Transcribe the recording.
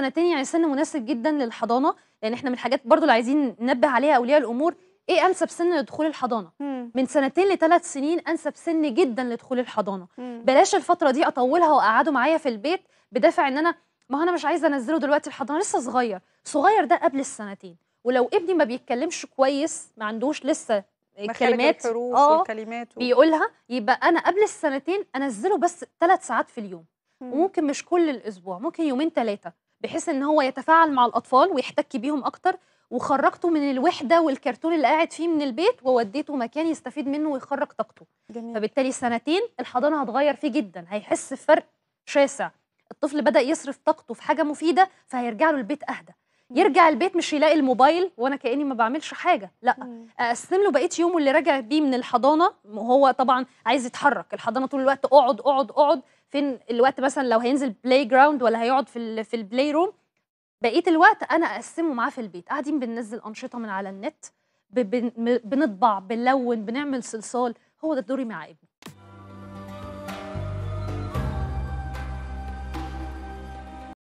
سنه يعني سن مناسب جدا للحضانه لان يعني احنا من الحاجات برضو اللي عايزين ننبه عليها اولياء الامور ايه انسب سن لدخول الحضانه مم. من سنتين لثلاث سنين انسب سن جدا لدخول الحضانه مم. بلاش الفتره دي اطولها واقعده معايا في البيت بدافع ان انا ما انا مش عايزه انزله دلوقتي الحضانه لسه صغير صغير ده قبل السنتين ولو ابني ما بيتكلمش كويس ما عندوش لسه كلمات الحروف آه، والكلمات و... بيقولها يبقى انا قبل السنتين انزله بس ثلاث ساعات في اليوم مم. وممكن مش كل الاسبوع ممكن يومين ثلاثه بحيث ان هو يتفاعل مع الاطفال ويحتك بيهم اكتر وخرجته من الوحده والكرتون اللي قاعد فيه من البيت ووديته مكان يستفيد منه ويخرج طاقته جميل. فبالتالي سنتين الحضانه هتغير فيه جدا هيحس بفرق شاسع الطفل بدا يصرف طاقته في حاجه مفيده فهيرجع له البيت اهدى يرجع البيت مش يلاقي الموبايل وانا كاني ما بعملش حاجه لا اقسم له بقيه يومه اللي راجع بيه من الحضانه وهو طبعا عايز يتحرك الحضانه طول الوقت اقعد اقعد اقعد فين الوقت مثلا لو هينزل بلاي جراوند ولا هيقعد في في البلاي روم بقيه الوقت انا اقسمه معاه في البيت قاعدين بننزل انشطه من على النت بنطبع بنلون بنعمل صلصال هو ده دوري مع ابني